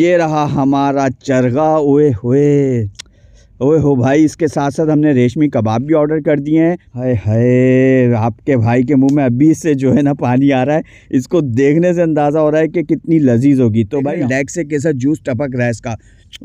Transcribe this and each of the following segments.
ये रहा हमारा चरगा ओए होए ओए हो भाई इसके साथ साथ हमने रेशमी कबाब भी ऑर्डर कर दिए हैं हाय हाय आपके भाई के मुंह में अभी से जो है ना पानी आ रहा है इसको देखने से अंदाज़ा हो रहा है कि कितनी लजीज होगी तो भाई लेग से कैसा जूस टपक रहा है इसका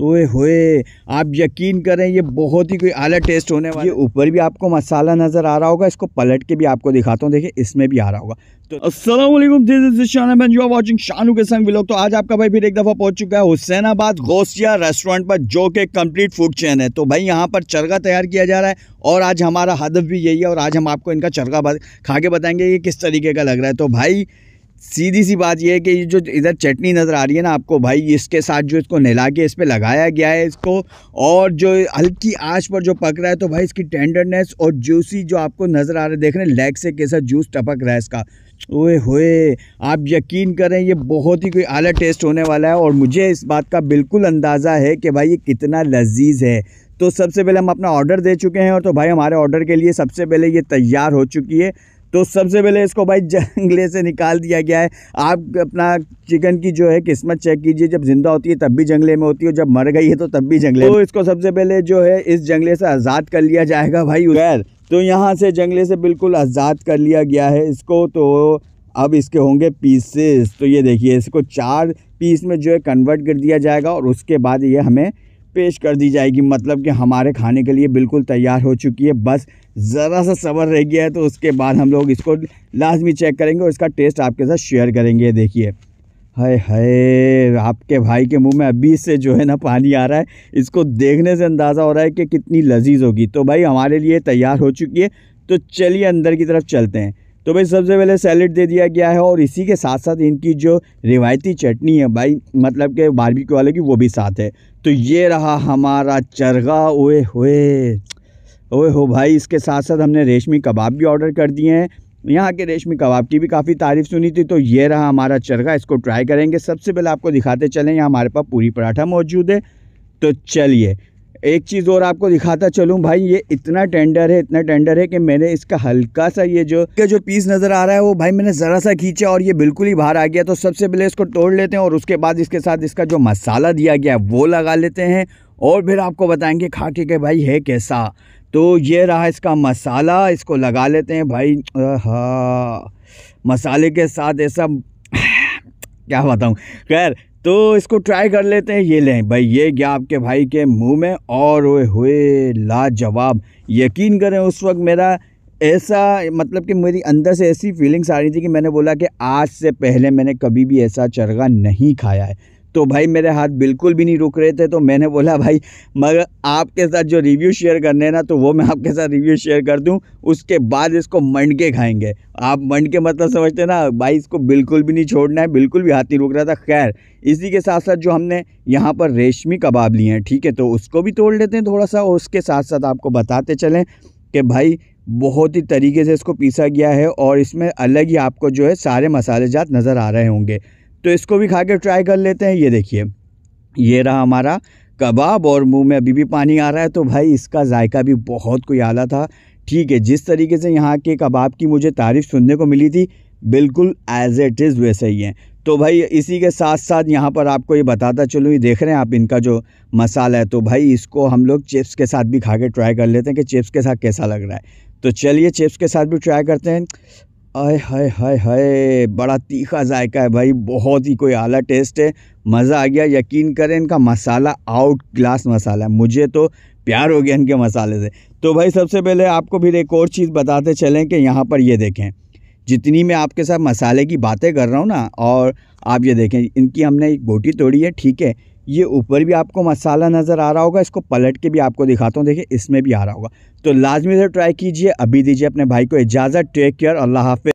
ओए होए आप यकीन करें ये बहुत ही कोई आला टेस्ट होने वाला है ऊपर भी आपको मसाला नज़र आ रहा होगा इसको पलट के भी आपको दिखाता हूँ देखिए इसमें भी आ रहा होगा तो Aslam watching man R Shanu के संग व्लॉग तो आज आपका भाई फिर एक दफ़ा पहुंच चुका है हुसैनाबाद गोसिया रेस्टोरेंट पर जो कि कंप्लीट फूड चैन है तो भाई यहाँ पर चरगा तैयार किया जा रहा है और आज हमारा हदफ भी यही है और आज हम आपको इनका चरगा खा के बताएंगे ये किस तरीके का लग रहा है तो भाई सीधी सी बात यह है कि ये जो इधर चटनी नज़र आ रही है ना आपको भाई इसके साथ जो इसको नहला के इस पर लगाया गया है इसको और जो हल्की आंच पर जो पक रहा है तो भाई इसकी टेंडरनेस और जूसी जो आपको नज़र आ रहा है देख रहे हैं लेग से कैसा जूस टपक रहा है इसका ओए होए आप यकीन करें ये बहुत ही कोई आला टेस्ट होने वाला है और मुझे इस बात का बिल्कुल अंदाज़ा है कि भाई ये कितना लजीज है तो सबसे पहले हम अपना ऑर्डर दे चुके हैं और तो भाई हमारे ऑर्डर के लिए सबसे पहले ये तैयार हो चुकी है तो सबसे पहले इसको भाई जंगले से निकाल दिया गया है आप अपना चिकन की जो है किस्मत चेक कीजिए जब जिंदा होती है तब भी जंगले में होती है जब मर गई है तो तब भी जंगले तो इसको सबसे पहले जो है इस जंगले से आज़ाद कर लिया जाएगा भाई खैर तो यहाँ से जंगले से बिल्कुल आज़ाद कर लिया गया है इसको तो अब इसके होंगे पीसेस तो ये देखिए इसको चार पीस में जो है कन्वर्ट कर दिया जाएगा और उसके बाद ये हमें पेश कर दी जाएगी मतलब कि हमारे खाने के लिए बिल्कुल तैयार हो चुकी है बस ज़रा सा सबर रह गया है तो उसके बाद हम लोग इसको लाजमी चेक करेंगे और इसका टेस्ट आपके साथ शेयर करेंगे देखिए हाय हाय आपके भाई के मुंह में अभी से जो है ना पानी आ रहा है इसको देखने से अंदाज़ा हो रहा है कि कितनी लजीज होगी तो भाई हमारे लिए तैयार हो चुकी है तो चलिए अंदर की तरफ चलते हैं तो भाई सबसे पहले सैलड दे दिया गया है और इसी के साथ साथ इनकी जो रिवायती चटनी है भाई मतलब के बारबेक्यू वाले की वो भी साथ है तो ये रहा हमारा चरगा ओए हुए ओए हो भाई इसके साथ साथ हमने रेशमी कबाब भी ऑर्डर कर दिए हैं यहाँ के रेशमी कबाब की भी काफ़ी तारीफ़ सुनी थी तो ये रहा हमारा चरगा इसको ट्राई करेंगे सबसे पहले आपको दिखाते चलें यहाँ हमारे पास पूरी पराठा मौजूद है तो चलिए एक चीज़ और आपको दिखाता चलूँ भाई ये इतना टेंडर है इतना टेंडर है कि मैंने इसका हल्का सा ये जो का जो पीस नज़र आ रहा है वो भाई मैंने ज़रा सा खींचा और ये बिल्कुल ही बाहर आ गया तो सबसे पहले इसको तोड़ लेते हैं और उसके बाद इसके साथ इसका जो मसाला दिया गया है वो लगा लेते हैं और फिर आपको बताएंगे खा के भाई है कैसा तो ये रहा इसका मसाला इसको लगा लेते हैं भाई मसाले के साथ ऐसा क्या बताऊँ खैर तो इसको ट्राई कर लेते हैं ये लें भाई ये गया आपके भाई के मुंह में और हुए हुए लाजवाब यकीन करें उस वक्त मेरा ऐसा मतलब कि मेरी अंदर से ऐसी फीलिंग्स आ रही थी कि मैंने बोला कि आज से पहले मैंने कभी भी ऐसा चरगा नहीं खाया है तो भाई मेरे हाथ बिल्कुल भी नहीं रुक रहे थे तो मैंने बोला भाई मगर आपके साथ जो रिव्यू शेयर करने ना तो वो मैं आपके साथ रिव्यू शेयर कर दूँ उसके बाद इसको मंड के खाएंगे आप मंड के मतलब समझते ना भाई इसको बिल्कुल भी नहीं छोड़ना है बिल्कुल भी हाथ नहीं रुक रहा था खैर इसी के साथ साथ जो हमने यहाँ पर रेशमी कबाब लिए हैं ठीक है तो उसको भी तोड़ लेते हैं थोड़ा सा और उसके साथ साथ आपको बताते चलें कि भाई बहुत ही तरीके से इसको पीसा गया है और इसमें अलग ही आपको जो है सारे मसालेजात नज़र आ रहे होंगे तो इसको भी खा के ट्राई कर लेते हैं ये देखिए ये रहा हमारा कबाब और मुंह में अभी भी पानी आ रहा है तो भाई इसका जायका भी बहुत कोई आला था ठीक है जिस तरीके से यहाँ के कबाब की मुझे तारीफ़ सुनने को मिली थी बिल्कुल एज एट इज़ वैसे ही है तो भाई इसी के साथ साथ यहाँ पर आपको ये बताता चलूँ ये देख रहे हैं आप इनका जो मसाला है तो भाई इसको हम लोग चिप्स के साथ भी खा के ट्राई कर लेते हैं कि चिप्स के साथ कैसा लग रहा है तो चलिए चिप्स के साथ भी ट्राई करते हैं आय हाय हाय हाय बड़ा तीखा जायका है भाई बहुत ही कोई आला टेस्ट है मज़ा आ गया यकीन करें इनका मसाला आउट क्लास मसाला है मुझे तो प्यार हो गया इनके मसाले से तो भाई सबसे पहले आपको फिर एक और चीज़ बताते चलें कि यहाँ पर ये देखें जितनी मैं आपके साथ मसाले की बातें कर रहा हूँ ना और आप ये देखें इनकी हमने एक बोटी तोड़ी है ठीक है ये ऊपर भी आपको मसाला नज़र आ रहा होगा इसको पलट के भी आपको दिखाता हूँ देखिए इसमें भी आ रहा होगा तो लाजमी से ट्राई कीजिए अभी दीजिए अपने भाई को इजाज़त टेक केयर अल्लाह हाफि